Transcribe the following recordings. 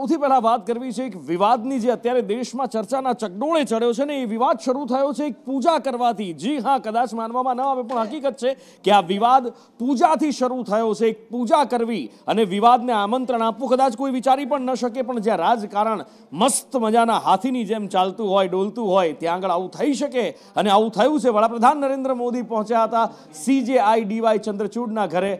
સૌથી પહેલાં વાત કરવી છે એક વિવાદની જે અત્યારે દેશમાં ચર્ચાના ચકડોળે ચડ્યો છે ને એ વિવાદ શરૂ થયો છે એક પૂજા કરવાથી જી હા કદાચ માનવામાં ન આવે પણ હકીકત છે કે આ વિવાદ પૂજાથી શરૂ થયો છે એક પૂજા કરવી અને વિવાદને આમંત્રણ આપવું કદાચ કોઈ વિચારી પણ ન શકે પણ જ્યાં રાજકારણ મસ્ત મજાના હાથીની જેમ ચાલતું હોય ડોલતું હોય ત્યાં આગળ આવું થઈ શકે અને આવું થયું છે વડાપ્રધાન નરેન્દ્ર મોદી પહોંચ્યા હતા સીજેઆઈ ડીવાય ચંદ્રચૂડના ઘરે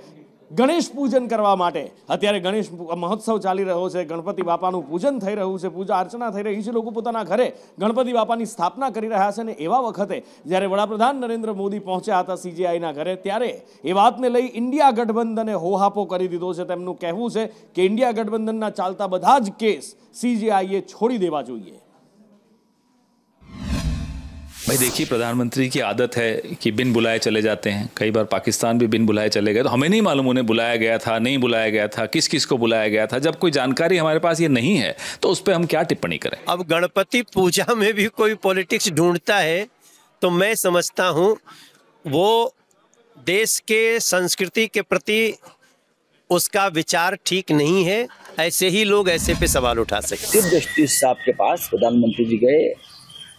ગણેશ પૂજન કરવા માટે અત્યારે ગણેશ મહોત્સવ ચાલી રહ્યો છે ગણપતિ બાપાનું પૂજન થઈ રહ્યું છે પૂજા અર્ચના થઈ રહી છે લોકો પોતાના ઘરે ગણપતિ બાપાની સ્થાપના કરી રહ્યા છે અને એવા વખતે જ્યારે વડાપ્રધાન નરેન્દ્ર મોદી પહોંચ્યા હતા સીજીઆઈના ઘરે ત્યારે એ વાતને લઈ ઇન્ડિયા ગઠબંધને હોહાપો કરી દીધો છે તેમનું કહેવું છે કે ઇન્ડિયા ગઠબંધનના ચાલતા બધા જ કેસ સીજીઆઈએ છોડી દેવા જોઈએ भाई देखिए प्रधानमंत्री की आदत है कि बिन बुलाए चले जाते हैं कई बार पाकिस्तान भी बिन बुलाए चले गए तो हमें नहीं मालूम उन्हें बुलाया गया था नहीं बुलाया गया था किस किस को बुलाया गया था जब कोई जानकारी हमारे पास ये नहीं है तो उस पर हम क्या टिप्पणी करें अब गणपति पूजा में भी कोई पॉलिटिक्स ढूंढता है तो मैं समझता हूँ वो देश के संस्कृति के प्रति उसका विचार ठीक नहीं है ऐसे ही लोग ऐसे पे सवाल उठा सकते चीफ जस्टिस साहब के पास प्रधानमंत्री जी गए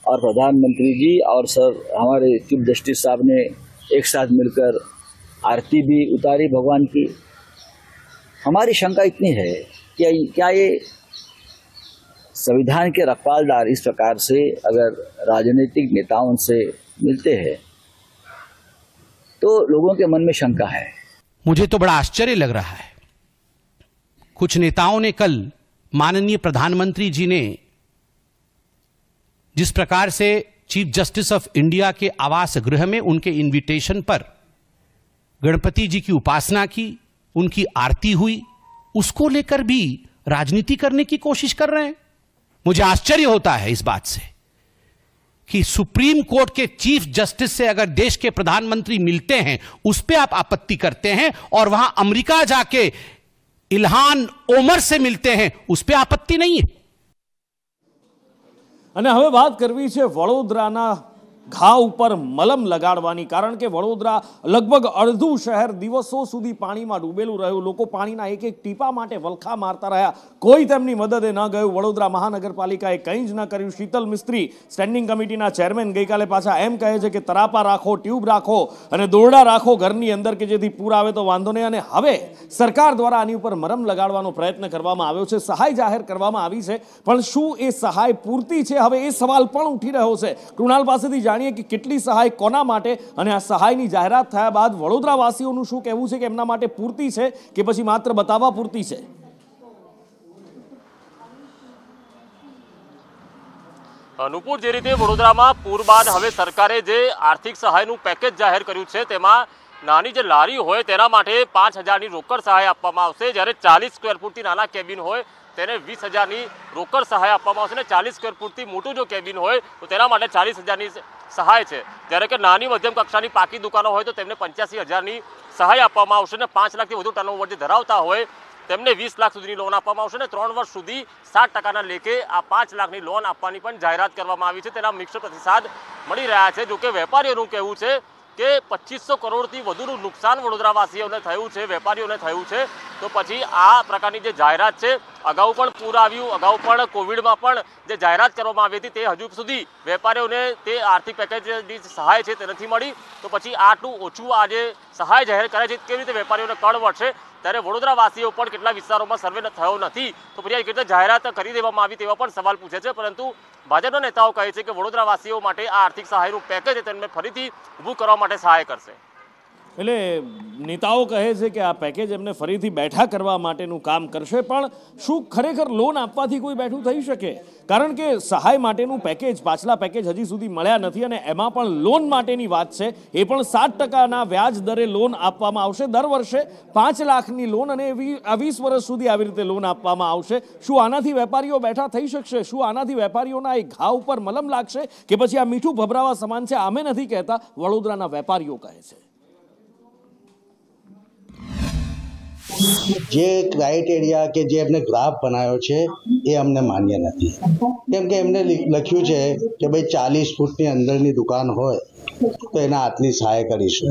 और प्रधानमंत्री जी और सर हमारे चीफ जस्टिस साहब ने एक साथ मिलकर आरती भी उतारी भगवान की हमारी शंका इतनी है कि क्या ये संविधान के रखवालदार इस प्रकार से अगर राजनीतिक नेताओं से मिलते हैं तो लोगों के मन में शंका है मुझे तो बड़ा आश्चर्य लग रहा है कुछ नेताओं ने कल माननीय प्रधानमंत्री जी ने जिस प्रकार से चीफ जस्टिस ऑफ इंडिया के आवास गृह में उनके इनविटेशन पर गणपति जी की उपासना की उनकी आरती हुई उसको लेकर भी राजनीति करने की कोशिश कर रहे हैं मुझे आश्चर्य होता है इस बात से कि सुप्रीम कोर्ट के चीफ जस्टिस से अगर देश के प्रधानमंत्री मिलते हैं उस पर आप आपत्ति करते हैं और वहां अमेरिका जाके इल्हान ओमर से मिलते हैं उस पर आपत्ति नहीं है અને હવે વાત કરવી છે વડોદરાના ઘા ઉપર મલમ લગાડવાની કારણ કે વડોદરા લગભગ અડધું શહેર દિવસો સુધી પાણીમાં ડૂબેલું રહ્યું લોકો પાણીના એક એક ટીપા માટે વલખા મારતા રહ્યા કોઈ તેમની મદદે ન ગયું વડોદરા મહાનગરપાલિકાએ કંઈ જ ન કર્યું શીતલ મિસ્ત્રી સ્ટેન્ડિંગ કમિટીના ચેરમેન ગઈકાલે પાછા એમ કહે છે કે તરાપા રાખો ટ્યુબ રાખો અને દોરડા રાખો ઘરની અંદર કે જેથી પૂર આવે તો વાંધો નહીં અને હવે સરકાર દ્વારા આની ઉપર મરમ લગાડવાનો પ્રયત્ન કરવામાં આવ્યો છે સહાય જાહેર કરવામાં આવી છે પણ શું એ સહાય પૂરતી છે હવે એ સવાલ પણ ઉઠી રહ્યો છે કૃણાલ પાસેથી જાણી જાણીએ કે કેટલી સહાય કોના માટે અને આ સહાયની જાહેરાત થયા બાદ વડોદરાવાસીઓનું શું કહેવું છે કે એમના માટે પૂરતી છે કે પછી માત્ર બતાવવા પૂરતી છે અનુપુર જે રીતે વડોદરામાં પૂર બાદ હવે સરકારે જે આર્થિક સહાયનું પેકેજ જાહેર કર્યું છે તેમાં નાની જે લારી હોય તેના માટે પાંચ હજારની રોકડ સહાય આપવામાં આવશે જ્યારે ચાલીસ સ્કવેર ફૂટથી નાના કેબિન હોય તેને વીસ હજારની રોકડ સહાય આપવામાં આવશે અને ચાલીસ સ્કવેર ફૂટથી મોટું જો કેબિન હોય તો તેના માટે ચાલીસ હજારની સહાય છે જ્યારે કે નાની મધ્યમ કક્ષાની પાકી દુકાનો હોય તો તેમને પંચ્યાસી હજારની સહાય આપવામાં આવશે અને પાંચ લાખથી વધુ ટર્નઓવર જે ધરાવતા હોય તેમને વીસ લાખ સુધીની લોન આપવામાં આવશે અને ત્રણ વર્ષ સુધી સાત ટકાના લેખે આ પાંચ લાખની લોન આપવાની પણ જાહેરાત કરવામાં આવી છે તેના મિશ્ર પ્રતિસાદ મળી રહ્યા છે જોકે વેપારીઓનું કહેવું છે કે પચીસો કરોડથી વધુનું નુકસાન વડોદરાવાસીઓને થયું છે વેપારીઓને થયું છે તો પછી આ પ્રકારની જે જાહેરાત છે અગાઉ પણ પૂર આવ્યું અગાઉ પણ કોવિડમાં પણ જે જાહેરાત કરવામાં આવી હતી તે હજુ સુધી વેપારીઓને તે આર્થિક પેકેજની સહાય છે તે નથી મળી તો પછી આટલું ઓછું આજે સહાય જાહેર કરે છે કેવી રીતે વેપારીઓને કળ વળશે ત્યારે વડોદરાવાસીઓ પણ કેટલા વિસ્તારોમાં સર્વે થયો નથી તો પછી કેટલી જાહેરાત કરી દેવામાં આવી તેવા પણ સવાલ પૂછે છે પરંતુ ભાજપના નેતાઓ કહે છે કે વડોદરાવાસીઓ માટે આ આર્થિક સહાયનું પેકેજ તેમને ફરીથી ઊભું કરવા માટે સહાય કરશે એટલે નેતાઓ કહે છે કે આ પેકેજ એમને ફરીથી બેઠા કરવા માટેનું કામ કરશે પણ શું ખરેખર લોન આપવાથી કોઈ બેઠું થઈ શકે કારણ કે સહાય માટેનું પેકેજ પાછલા પેકેજ હજી સુધી મળ્યા નથી અને એમાં પણ લોન માટેની વાત છે એ પણ સાત ટકાના વ્યાજ દરે લોન આપવામાં આવશે દર વર્ષે પાંચ લાખની લોન અને વીસ વર્ષ સુધી આવી રીતે લોન આપવામાં આવશે શું આનાથી વેપારીઓ બેઠા થઈ શકશે શું આનાથી વેપારીઓના એ ઘા ઉપર મલમ લાગશે કે પછી આ મીઠું ભભરાવા સમાન છે અમે નથી કહેતા વડોદરાના વેપારીઓ કહે છે જે ક્રાઇટેરિયા કે જે એમને ગ્રાફ બનાવ્યો છે એ અમને માન્ય નથી કેમ કે એમને લખ્યું છે કે ભાઈ ચાલીસ ફૂટની અંદરની દુકાન હોય તો એના આટલી સહાય કરીશું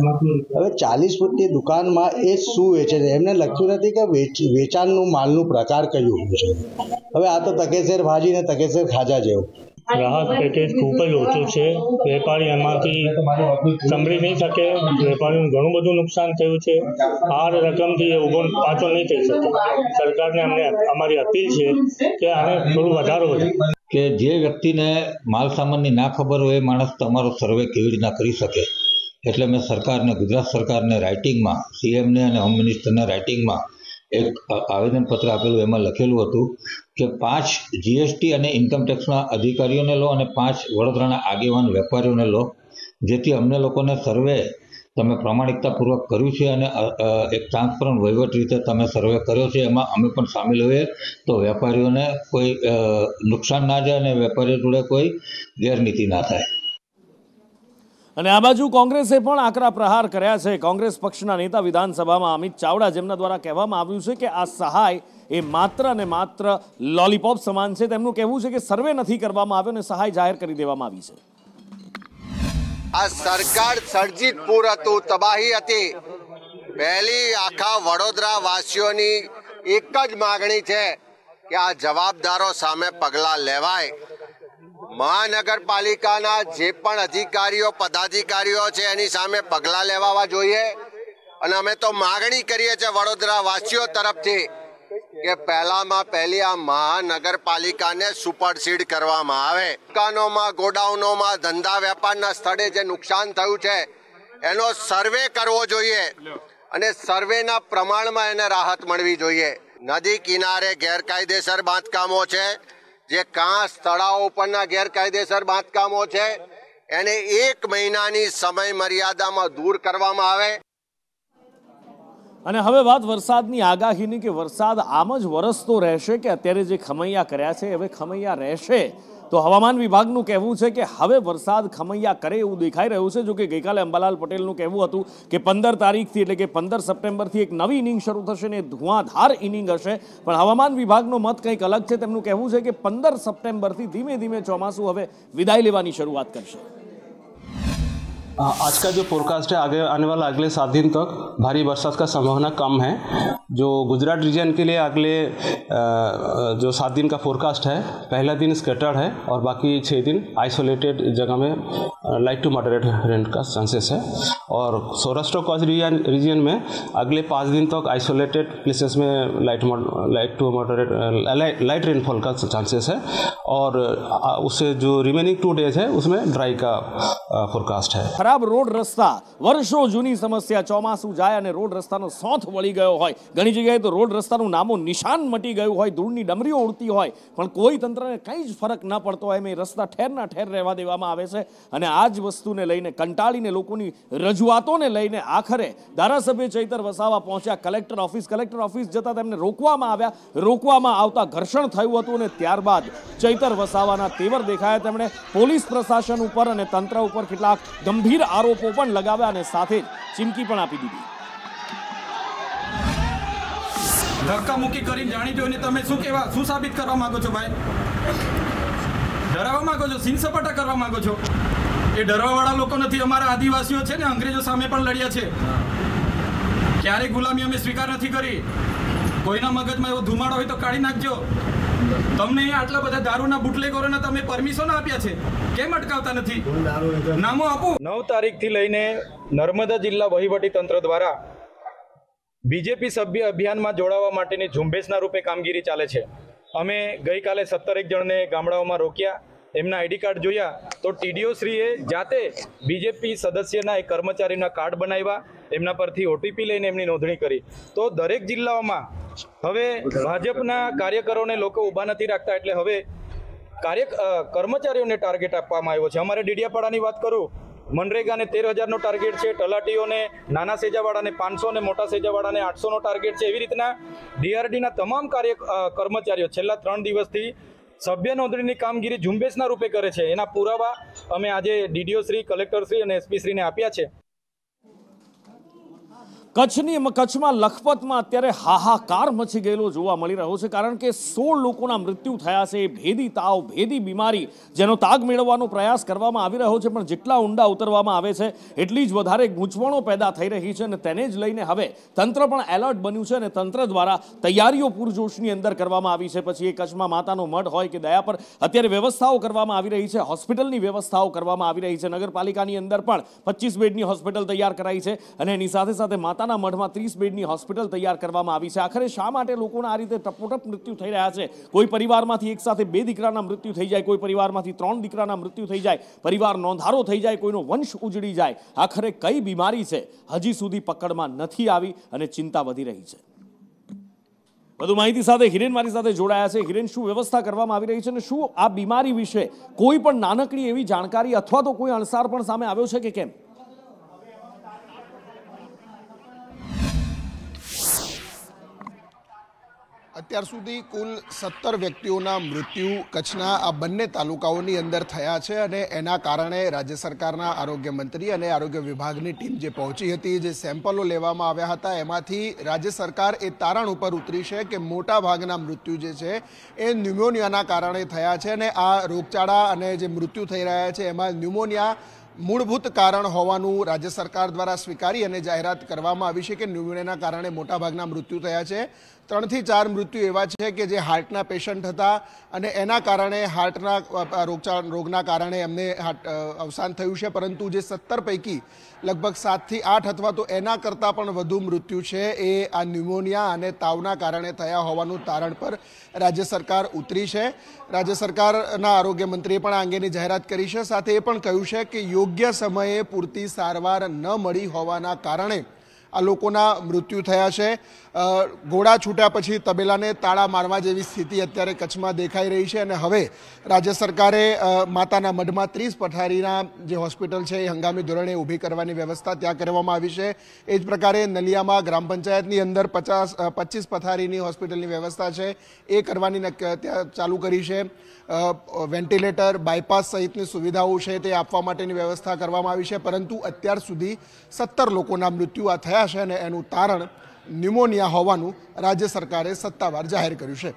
હવે ચાલીસ ફૂટની દુકાનમાં એ શું વેચે છે એમને લખ્યું નથી કે વેચાણનું માલનું પ્રકાર કયું હોય છે હવે આ તો તકેસેર ભાજી ને તકેસેર ખાજા જેવું ગ્રાહક પેકેજ ખૂબ જ ઓછું છે વેપારી એમાંથી સંભળી નહીં શકે વેપારીનું ઘણું બધું નુકસાન થયું છે આ રકમથી એ ઉભો પાછો નહીં થઈ શકે સરકારને અમને અમારી અપીલ છે કે આને થોડું વધારો કે જે વ્યક્તિને માલ સામાનની ના ખબર હોય એ માણસ તમારો સર્વે કેવી રીતના કરી શકે એટલે મેં સરકારને ગુજરાત સરકારને રાઇટિંગમાં સીએમને અને હોમ મિનિસ્ટરને રાઇટિંગમાં એક આવેદનપત્ર આપેલું એમાં લખેલું હતું કે પાંચ જીએસટી અને ઇન્કમટેક્સના અધિકારીઓને લો અને પાંચ વડોદરાના આગેવાન વેપારીઓને લો જેથી અમને લોકોને સર્વે તમે પ્રામાણિકતાપૂર્વક કર્યું છે અને એક ટ્રાન્સપરન્ટ વહીવટ રીતે તમે સર્વે કર્યો છે એમાં અમે પણ સામેલ હોઈએ તો વેપારીઓને કોઈ નુકસાન ના જાય અને વેપારીઓ જોડે કોઈ ગેરનીતિ ના થાય અને આ બાજુ કોંગ્રેસે પણ આકરા પ્રહાર કર્યા છે કોંગ્રેસ પક્ષના નેતા વિધાનસભામાં અમિત ચાવડા જેમના દ્વારા કહેવામાં આવ્યું છે કે આ સહાય એ માત્ર અને માત્ર લોલીપોપ સમાન છે તેમનું કહેવું છે કે સર્વે નથી કરવામાં આવ્યો અને સહાય જાહેર કરી દેવામાં આવી છે આ સરકાર સર્જિતપુર હતું તબાહી હતી પહેલી આખા વડોદરા વાસીઓની એક જ માગણી છે કે આ જવાબદારો સામે પગલાં લેવાય મહાનગરપાલિકાના જે પણ અધિકારીઓ પદાધિકારીઓ છે એની સામે પગલાં લેવાવા જોઈએ અને અમે તો માગણી કરીએ છીએ વડોદરા વાસીઓ તરફથી કે પહેલામાં પહેલી આ મહાનગરપાલિકાને સુપરસીડ કરવામાં આવે દુકાનોમાં ગોડાઉનોમાં ધંધા વેપારના સ્થળે જે નુકસાન થયું છે એનો સર્વે કરવો જોઈએ અને સર્વેના પ્રમાણમાં એને રાહત મળવી જોઈએ નદી કિનારે ગેરકાયદેસર બાંધકામો છે જે કાંસ તળાવો ઉપરના ગેરકાયદેસર બાંધકામો છે એને એક મહિનાની સમય મર્યાદામાં દૂર કરવામાં આવે અને હવે વાત વરસાદની આગાહીની કે વરસાદ આમ જ વરસતો રહેશે કે અત્યારે જે ખમૈયા કર્યા છે હવે ખમૈયા રહેશે તો હવામાન વિભાગ નું કહેવું છે કે હવે વરસાદ ખમૈયા કરે એ ઉ દેખાઈ રહ્યું છે જો કે ગઈકાલે અંબાલાલ પટેલ નું કહેવું હતું કે 15 તારીખ થી એટલે કે 15 સપ્ટેમ્બર થી એક નવી ઇનિંગ શરૂ થશે ને ધુવાધાર ઇનિંગ હશે પણ હવામાન વિભાગ નો મત કંઈક અલગ છે તેમનું કહેવું છે કે 15 સપ્ટેમ્બર થી ધીમે ધીમે ચોમાસું હવે વિદાય લેવાની શરૂઆત કરશે આજકાલ જે ફોરકાસ્ટ છે આગળ આવનારો આગલા 7 દિવસ તક ભારે વરસાદ કા સંભાવના કમ છે જો ગુજરાત રિજન કે લિયે આગલે जो सात दिन का फोरकास्ट है पहला दिन स्केटर्ड है और बाकी छः दिन आइसोलेटेड जगह में લાઈટ ટુ મોડરેટ રેન કા ચાન્સીસ હે ઓર સોરસ્ટો કોઝ રીજન રીજન મે આગલે 5 દિવસ તોક આઇસોલેટેડ પ્લેસિસ મે light mod light to moderate light rainfall કા ચાન્સીસ હે ઓર ઉસે જો રીમેઇનિંગ 2 ડેઝ હે ઉસમે ડ્રાય કા ફોરકાસ્ટ હે ખરાબ રોડ રસ્તા વર્ષો જૂની સમસ્યા ચોમાસુ જાય અને રોડ રસ્તાનો સોથ વળી ગયો હોય ઘણી જગ્યાએ તો રોડ રસ્તાનું નામો નિશાન મટી ગયું હોય દુડની ડમરિયો ઉડતી હોય પણ કોઈ તંત્રને કઈ જ ફરક ન પડતો આમે રસ્તા ઠેર ના ઠેર રહેવા દેવામાં આવે છે અને આ જ વસ્તુને લઈને કંટાળીને લોકોની રજૂઆતોને લઈને આખરે ધારાસભ્ય ચૈતર વસાવા પહોંચ્યા કલેક્ટર ઓફિસ કલેક્ટર ઓફિસ જતાં તેમને રોકવામાં આવ્યા રોકવામાં આવતા ઘર્ષણ થયું હતું અને ત્યારબાદ ચૈતર વસાવાના તેવર દેખાયા તેમણે પોલીસ પ્રશાસન ઉપર અને તંત્ર ઉપર કેટલાક ગંભીર આરોપો પણ લગાવ્યા અને સાથે ચીમકી પણ આપી દીધી ધક્કામુક્કી કરીને જાણી જોઈને તમે શું કહેવા શું સાબિત કરવા માંગો છો ભાઈ ડરાવવા માંગો છો સીન સપાટા કરવા માંગો છો એ ડરવાવાળા લોકો નથી અમારા આદિવાસીઓ છે ને અંગ્રેજો સામે પણ લડ્યા છે ક્યારેય ગુલામી અમે સ્વીકાર નથી કરી કોઈના મગજમાં એવો ધુમાડો હોય તો કાઢી નાખજો તમને આટલા બધા દારૂના બુટલેગોરોને તમે પરમિશન આપ્યા છે કેમ અટકાવતા નથી નામો આપો નવ તારીખથી લઈને નર્મદા જિલ્લા વહીવટી તંત્ર દ્વારા બીજેપી સભ્ય અભિયાનમાં જોડાવા માટેની ઝુંબેશના રૂપે કામગીરી ચાલે છે અમે ગઈકાલે સત્તરેક જણને ગામડાઓમાં રોક્યા એમના આઈડી કાર્ડ જોયા તો ટીડીઓ શ્રીએ જાતે બીજેપી સદસ્યના એક કર્મચારીના કાર્ડ બનાવ્યા એમના પરથી ઓટીપી લઈને એમની નોંધણી કરી તો દરેક જિલ્લાઓમાં હવે ભાજપના કાર્યકરોને લોકો ઊભા નથી રાખતા એટલે હવે કાર્ય કર્મચારીઓને ટાર્ગેટ આપવામાં આવ્યો છે અમારે ડીડિયાપાડાની વાત કરું મનરેગાને તેર હજારનો ટાર્ગેટ છે તલાટીઓને નાના સેજાવાળાને પાંચસો ને મોટા સેજાવાળાને આઠસોનો ટાર્ગેટ છે એવી રીતના ડીઆરડીના તમામ કાર્ય કર્મચારીઓ છેલ્લા ત્રણ દિવસથી સભ્ય નોંધણીની કામગીરી ઝુંબેશના રૂપે કરે છે એના પુરાવા અમે આજે ડીડીઓ શ્રી કલેક્ટર શ્રી અને એસપી શ્રીને આપ્યા છે કચ્છની કચ્છમાં લખપતમાં અત્યારે હાહાકાર મચી ગયેલો જોવા મળી રહ્યો છે કારણ કે સોળ લોકોના મૃત્યુ થયા છે ભેદી તાવ ભેદી બીમારી જેનો તાગ મેળવવાનો પ્રયાસ કરવામાં આવી રહ્યો છે પણ જેટલા ઊંડા ઉતરવામાં આવે છે એટલી જ વધારે ગૂંચવણો પેદા થઈ રહી છે અને તેને જ લઈને હવે તંત્ર પણ એલર્ટ બન્યું છે અને તંત્ર દ્વારા તૈયારીઓ પૂરજોશની અંદર કરવામાં આવી છે પછી એ કચ્છમાં માતાનો મઢ હોય કે દયા પર અત્યારે વ્યવસ્થાઓ કરવામાં આવી રહી છે હોસ્પિટલની વ્યવસ્થાઓ કરવામાં આવી રહી છે નગરપાલિકાની અંદર પણ પચીસ બેડની હોસ્પિટલ તૈયાર કરાઈ છે અને એની સાથે સાથે માતા માતાના મઢમાં ત્રીસ બેડની હોસ્પિટલ તૈયાર કરવામાં આવી છે આખરે શા માટે લોકોના આ રીતે ટપોટપ મૃત્યુ થઈ રહ્યા છે કોઈ પરિવારમાંથી સાથે બે દીકરાના મૃત્યુ થઈ જાય કોઈ પરિવારમાંથી ત્રણ દીકરાના મૃત્યુ થઈ જાય પરિવાર નોંધારો થઈ જાય કોઈનો વંશ ઉજડી જાય આખરે કઈ બીમારી છે હજી સુધી પકડમાં નથી આવી અને ચિંતા વધી રહી છે વધુ માહિતી સાથે હિરેન મારી સાથે જોડાયા છે હિરેન શું વ્યવસ્થા કરવામાં આવી રહી છે અને શું આ બીમારી વિશે કોઈ પણ નાનકડી એવી જાણકારી અથવા તો કોઈ અણસાર પણ સામે આવ્યો છે કે કેમ અત્યાર સુધી કુલ સત્તર વ્યક્તિઓના મૃત્યુ કચ્છના આ બંને તાલુકાઓની અંદર થયા છે અને એના કારણે રાજ્ય સરકારના આરોગ્ય મંત્રી અને આરોગ્ય વિભાગની ટીમ જે પહોંચી હતી જે સેમ્પલો લેવામાં આવ્યા હતા એમાંથી રાજ્ય સરકાર એ તારણ ઉપર ઉતરી છે કે મોટા ભાગના મૃત્યુ જે છે એ ન્યુમોનિયાના કારણે થયા છે અને આ રોગચાળા અને જે મૃત્યુ થઈ રહ્યા છે એમાં ન્યુમોનિયા મૂળભૂત કારણ હોવાનું રાજ્ય સરકાર દ્વારા સ્વીકારી અને જાહેરાત કરવામાં આવી છે કે ન્યુમોનિયાના કારણે મોટાભાગના મૃત્યુ થયા છે ત્રણથી ચાર મૃત્યુ એવા છે કે જે હાર્ટના પેશન્ટ હતા અને એના કારણે હાર્ટના રોગચા રોગના કારણે એમને અવસાન થયું છે પરંતુ જે સત્તર પૈકી લગભગ સાતથી આઠ અથવા તો એના કરતાં પણ વધુ મૃત્યુ છે એ આ ન્યુમોનિયા અને તાવના કારણે થયા હોવાનું તારણ પર રાજ્ય સરકાર ઉતરી છે રાજ્ય સરકારના આરોગ્ય મંત્રીએ પણ આ અંગેની જાહેરાત કરી છે સાથે એ પણ કહ્યું છે કે યોગ્ય સમયે પૂરતી સારવાર ન મળી હોવાના કારણે આ લોકોના મૃત્યુ થયા છે ઘોડા છૂટ્યા પછી તબેલાને તાળા મારવા જેવી સ્થિતિ અત્યારે કચ્છમાં દેખાઈ રહી છે અને હવે રાજ્ય સરકારે માતાના મઢમાં ત્રીસ પથારીના જે હોસ્પિટલ છે એ હંગામી ધોરણે ઊભી કરવાની વ્યવસ્થા ત્યાં કરવામાં આવી છે એ જ પ્રકારે નલિયામાં ગ્રામ પંચાયતની અંદર પચાસ પચીસ પથારીની હોસ્પિટલની વ્યવસ્થા છે એ કરવાની ત્યાં ચાલુ કરી છે વેન્ટિલેટર બાયપાસ સહિતની સુવિધાઓ છે તે આપવા માટેની વ્યવસ્થા કરવામાં આવી છે પરંતુ અત્યાર સુધી સત્તર લોકોના મૃત્યુ આ થયા પકડાશે અને એનું તારણ ન્યુમોનિયા હોવાનું રાજ્ય સરકારે સત્તાવાર જાહેર કર્યું છે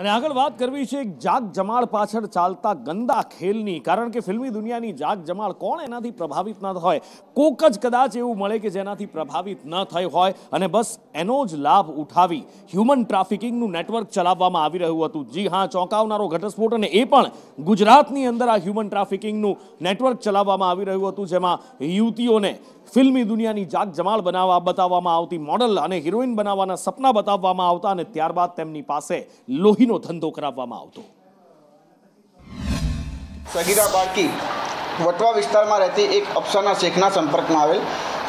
અને આગળ વાત કરવી છે જાગ જમાળ પાછળ ચાલતા ગંદા ખેલની કારણ કે ફિલ્મી દુનિયાની જાગ જમાળ કોણ એનાથી પ્રભાવિત ન હોય કોક જ કદાચ એવું મળે કે જેનાથી પ્રભાવિત ન થઈ હોય અને બસ એનો જ લાભ ઉઠાવી હ્યુમન ટ્રાફિકિંગનું નેટવર્ક ચલાવવામાં આવી રહ્યું હતું જી હા ચોંકાવનારો ઘટસ્ફોટ અને એ પણ ગુજરાતની અંદર આ હ્યુમન ટ્રાફિકિંગનું નેટવર્ક ચલાવવામાં આવી રહ્યું હતું જેમાં યુવતીઓને ફિલ્મી દુનિયાની જાગ જમાળ બનાવવા બતાવવામાં આવતી મોડલ અને હિરોઈન બનાવવાના સપના બતાવવામાં આવતા અને ત્યારબાદ તેમની પાસે લોહી ઊંધીનો ધંધો કરાવવામાં આવતો સગીરા બાળકી વટવા વિસ્તારમાં રહેતી એક અપ્સાના શેખના સંપર્કમાં આવેલ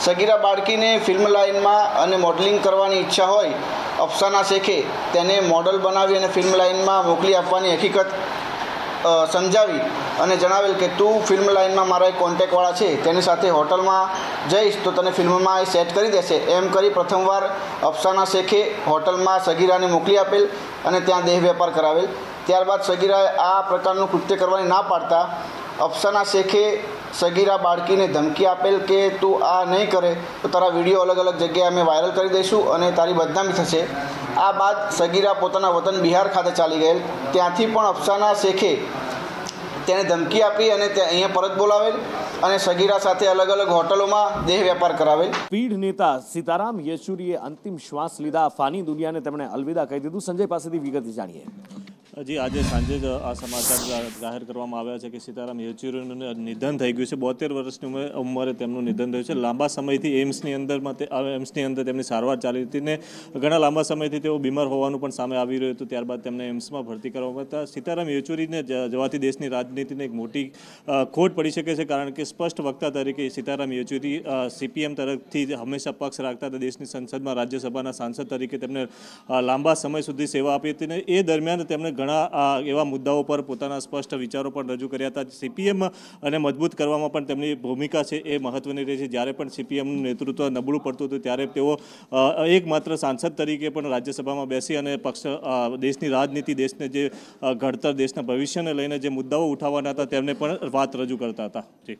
સગીરા બાળકીને ફિલ્મ લાઇનમાં અને મોડલિંગ કરવાની ઈચ્છા હોય અપ્સાના શેખે તેને મોડલ બનાવી અને ફિલ્મ લાઇનમાં મોકલી આપવાની હકીકત સમજાવી અને જણાવેલ કે તું ફિલ્મ લાઇનમાં મારા એક કોન્ટેક્ટવાળા છે તેની સાથે હોટલમાં જઈશ તો તને ફિલ્મમાં એ સેટ કરી દેશે એમ કરી પ્રથમવાર અફસાના શેખે હોટલમાં સગીરાને મોકલી આપેલ અને ત્યાં દેહ વેપાર કરાવેલ ત્યારબાદ સગીરાએ આ પ્રકારનું કૃત્ય કરવાની ના પાડતા અફસાના શેખે સગીરા બાળકીને ધમકી આપેલ કે તું આ નહીં કરે તો તારા વિડીયો અલગ અલગ જગ્યાએ અમે વાયરલ કરી દઈશું અને તારી બદનામી થશે આ બાદ સગીરા પોતાના વતન બિહાર ખાતે ચાલી ગયેલ ત્યાંથી પણ અફસાના શેખે તેને ધમકી આપી અને તે અહીંયા પરત બોલાવેલ અને સગીરા સાથે અલગ અલગ હોટલોમાં દેહ વેપાર કરાવેલ પીઢ નેતા સીતારામ યેચુરીએ અંતિમ શ્વાસ લીધા ફાની દુનિયાને તેમણે અલવિદા કહી દીધું સંજય પાસેથી વિગત જાણીએ હજી આજે સાંજે જ આ સમાચાર જાહેર કરવામાં આવ્યા છે કે સીતારામ યેચુરીનું નિધન થઈ ગયું છે બોતેર વર્ષની ઉંમરે તેમનું નિધન થયું છે લાંબા સમયથી એમ્સની અંદરમાં તે એમ્સની અંદર તેમની સારવાર ચાલી હતી ને ઘણા લાંબા સમયથી તેઓ બીમાર હોવાનું પણ સામે આવી રહ્યું હતું ત્યારબાદ તેમને એમ્સમાં ભરતી કરવામાં હતા સીતારામ યેચુરીને જવાથી દેશની રાજનીતિને એક મોટી ખોટ પડી શકે છે કારણ કે સ્પષ્ટ વક્તા તરીકે સીતારામ યેચુરી સીપીએમ તરફથી હંમેશા પક્ષ રાખતા હતા દેશની સંસદમાં રાજ્યસભાના સાંસદ તરીકે તેમને લાંબા સમય સુધી સેવા આપી હતી ને એ દરમિયાન તેમણે ઘણા એવા મુદ્દાઓ પર પોતાના સ્પષ્ટ વિચારો પણ રજૂ કર્યા હતા સીપીએમ અને મજબૂત કરવામાં પણ તેમની ભૂમિકા છે એ મહત્વની રહી છે જ્યારે પણ સીપીએમનું નેતૃત્વ નબળું પડતું હતું ત્યારે તેઓ એકમાત્ર સાંસદ તરીકે પણ રાજ્યસભામાં બેસી અને પક્ષ દેશની રાજનીતિ દેશને જે ઘડતર દેશના ભવિષ્યને લઈને જે મુદ્દાઓ ઉઠાવવાના હતા તેમને પણ વાત રજૂ કરતા હતા જી